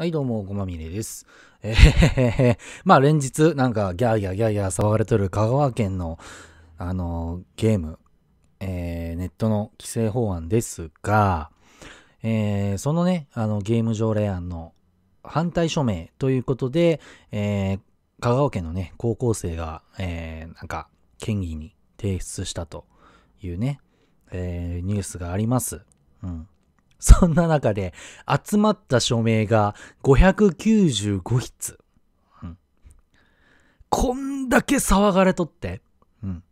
はい、どうも、ごまみれです。えー、まあ、連日、なんか、ギャーギャーギャーギャー騒がれとる香川県の、あの、ゲーム、えー、ネットの規制法案ですが、えー、そのね、あの、ゲーム条例案の反対署名ということで、えー、香川県のね、高校生が、えー、なんか、県議に提出したというね、えー、ニュースがあります。うん。そんな中で集まった署名が595筆。うん、こんだけ騒がれとって、うん、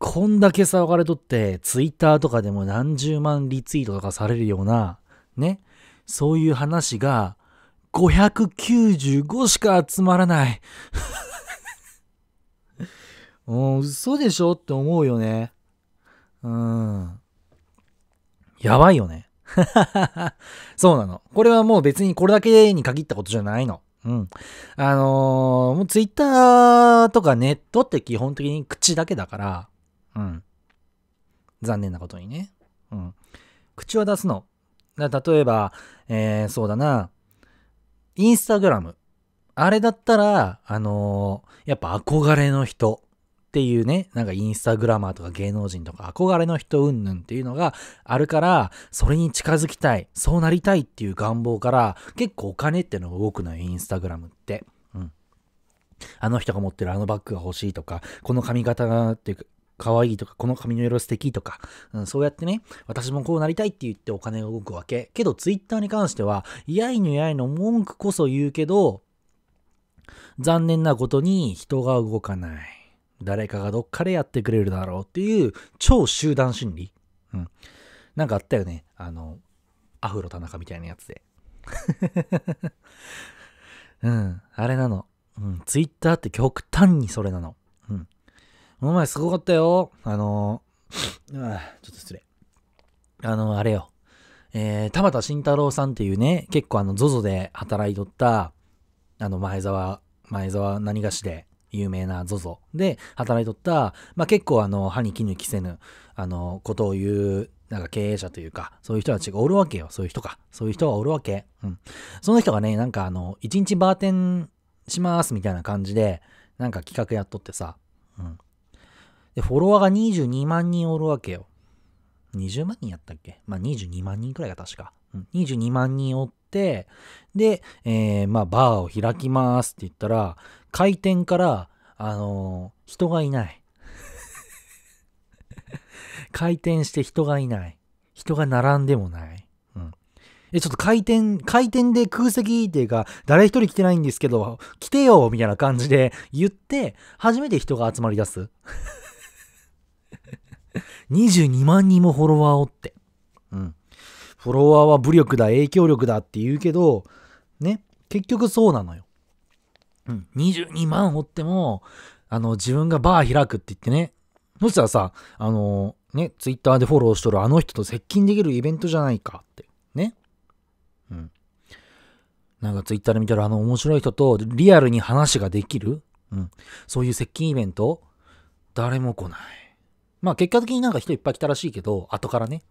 こんだけ騒がれとって、ツイッターとかでも何十万リツイートとかされるような、ね、そういう話が595しか集まらない。うん、嘘でしょって思うよね。うん。やばいよね。そうなの。これはもう別にこれだけに限ったことじゃないの。うん。あのー、もうツイッターとかネットって基本的に口だけだから、うん。残念なことにね。うん。口は出すの。例えば、えー、そうだな、インスタグラム。あれだったら、あのー、やっぱ憧れの人っていうね、なんかインスタグラマーとか芸能人とか憧れの人うんぬんっていうのがあるから、それに近づきたい、そうなりたいっていう願望から、結構お金ってのが動くのよ、インスタグラムって。うん。あの人が持ってるあのバッグが欲しいとか、この髪型がっていうか、可愛いとか、この髪の色素敵とか、うん、そうやってね、私もこうなりたいって言ってお金が動くわけ。けど、ツイッターに関しては、いやいのやいの文句こそ言うけど、残念なことに人が動かない。誰かがどっかでやってくれるだろうっていう超集団心理。うん。なんかあったよね。あの、アフロ田中みたいなやつで。うん。あれなの。うん。ツイッターって極端にそれなの。うん。お前すごかったよ。あのうあちょっと失礼。あのあれよ。えー、玉田慎太郎さんっていうね、結構あの、ZOZO で働いとった、あの、前沢、前沢何がしで、有名な ZOZO で働いとった、まあ、結構あの歯に衣着せぬあのことを言うなんか経営者というか、そういう人たちがおるわけよ。そういう人か。そういう人がおるわけ。うん。その人がね、なんかあの、一日バーテンしますみたいな感じで、なんか企画やっとってさ。うん。で、フォロワーが22万人おるわけよ。20万人やったっけまあ、22万人くらいが確か。うん。22万人おって、で、えー、まあ、バーを開きますって言ったら、開店から、あのー、人がいない。開 店して人がいない。人が並んでもない。うん。え、ちょっと回転、回転で空席っていうか、誰一人来てないんですけど、来てよみたいな感じで言って、初めて人が集まり出す。22 万人もフォロワーおって。うん。フォロワーは武力だ、影響力だって言うけど、ね、結局そうなのよ。うん、22万掘っても、あの、自分がバー開くって言ってね、そしたらさ、あのね、ツイッターでフォローしとるあの人と接近できるイベントじゃないかって、ね。うん。なんかツイッターで見てるあの面白い人とリアルに話ができる、うん、そういう接近イベント、誰も来ない。まあ結果的になんか人いっぱい来たらしいけど、後からね。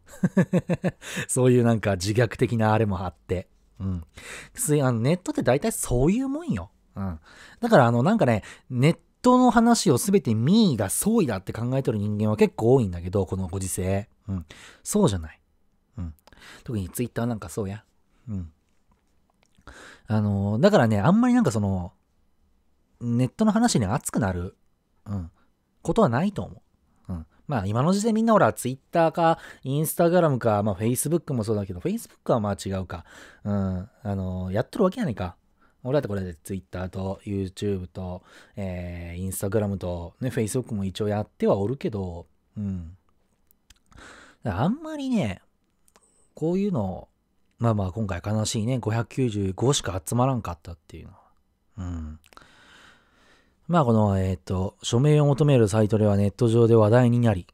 そういうなんか自虐的なあれもあって。うん。あのネットって大体そういうもんよ。うん。だから、あの、なんかね、ネットの話を全て民意が総意だって考えてる人間は結構多いんだけど、このご時世。うん。そうじゃない。うん。特にツイッターなんかそうや。うん。あの、だからね、あんまりなんかその、ネットの話に熱くなる、うん、ことはないと思う。うん。まあ今の時点みんなほら、ツイッターか、インスタグラムか、まあフェイスブックもそうだけど、フェイスブックはまあ違うか。うん。あのー、やっとるわけやねんか。俺だってこれで Twitter と YouTube と、えー、Instagram と、ね、Facebook も一応やってはおるけど、うん。あんまりね、こういうの、まあまあ今回悲しいね、595しか集まらんかったっていうのは。うん。まあこの、えっ、ー、と、署名を求めるサイトではネット上で話題になり、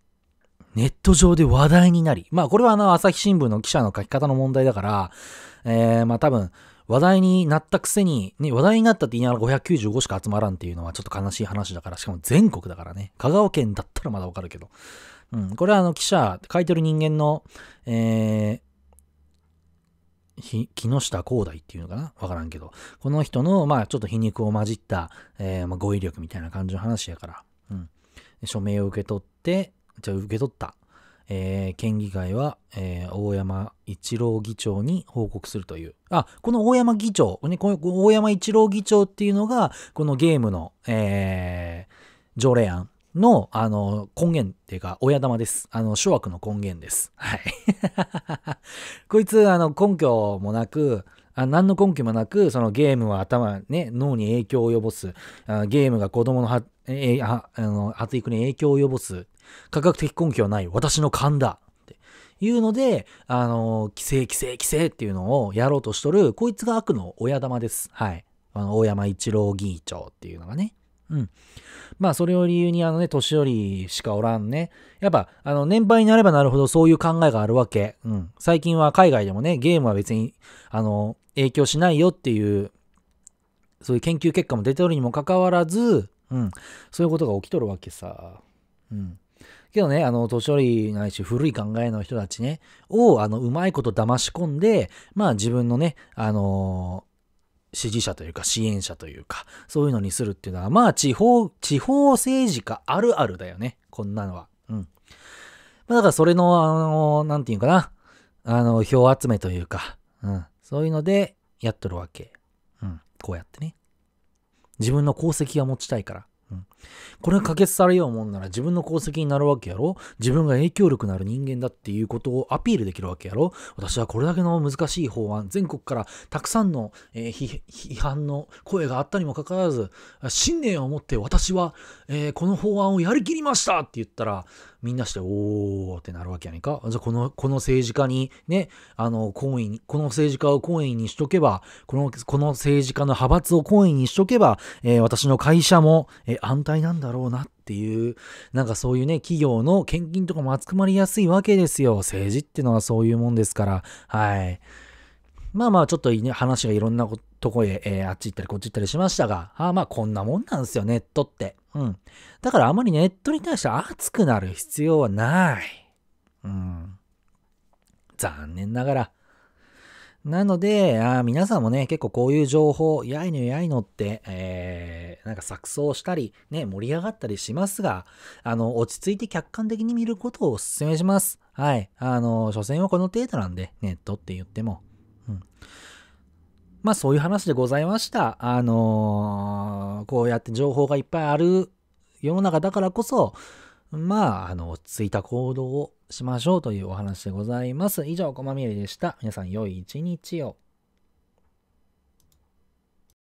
ネット上で話題になり、まあこれはあの朝日新聞の記者の書き方の問題だから、えー、まあ多分、話題になったくせに、ね、話題になったって言いながら595しか集まらんっていうのはちょっと悲しい話だから、しかも全国だからね。香川県だったらまだわかるけど。うん、これはあの記者、書いてる人間の、えー、ひ木下光大っていうのかなわからんけど。この人の、まあちょっと皮肉を混じった、えー、まあ、語彙力みたいな感じの話やから。うん。署名を受け取って、じゃあ受け取った。えー、県議会は、えー、大山一郎議長に報告するという。あ、この大山議長、ね、この大山一郎議長っていうのが、このゲームの、えー、条例案の、あの、根源っていうか、親玉です。あの、諸悪の根源です。はい。こいつ、あの、根拠もなく、あ何の根拠もなく、そのゲームは頭、ね、脳に影響を及ぼす、あゲームが子供のえー、ああの発育に影響を及ぼす科学的根拠はない私の勘だっていうので、あの、規制、規制、規制っていうのをやろうとしとる、こいつが悪の親玉です。はい。あの、大山一郎議長っていうのがね。うん。まあ、それを理由に、あのね、年寄りしかおらんね。やっぱ、あの、年配になればなるほどそういう考えがあるわけ。うん。最近は海外でもね、ゲームは別に、あの、影響しないよっていう、そういう研究結果も出ておるにもかかわらず、うん。そういうことが起きとるわけさ。うん。けどね、あの、年寄りないし、古い考えの人たちね、を、あの、うまいこと騙し込んで、まあ自分のね、あの支持者というか支援者というか、そういうのにするっていうのは、まあ地方、地方政治家あるあるだよね。こんなのは。うん。まあだからそれの、あの、なんていうかな。あの、票集めというか、うん。そういうのでやっとるわけ。うん。こうやってね。自分の功績が持ちたいから。うん、これが可決されようもんなら自分の功績になるわけやろ自分が影響力のある人間だっていうことをアピールできるわけやろ私はこれだけの難しい法案全国からたくさんの、えー、批判の声があったにもかかわらず信念を持って私は、えー、この法案をやりきりましたって言ったらみんなして、おーってなるわけやねんか。じゃあ、この、この政治家にね、あの、好意に、この政治家を好意にしとけば、この、この政治家の派閥を懇意にしとけば、えー、私の会社も、えー、安泰なんだろうなっていう、なんかそういうね、企業の献金とかも集まりやすいわけですよ。政治ってのはそういうもんですから、はい。まあまあちょっと話がいろんなとこへ、えー、あっち行ったりこっち行ったりしましたが、あまあこんなもんなんですよ、ネットって。うん。だからあまりネットに対して熱くなる必要はない。うん。残念ながら。なので、あ皆さんもね、結構こういう情報、やいのやいのって、えー、なんか錯綜したり、ね、盛り上がったりしますが、あの、落ち着いて客観的に見ることをお勧めします。はい。あの、所詮はこの程度なんで、ネットって言っても。まあそういう話でございました。あのー、こうやって情報がいっぱいある世の中だからこそ、まあ、あの、落ち着いた行動をしましょうというお話でございます。以上、こまみえりでした。皆さん、良い一日を。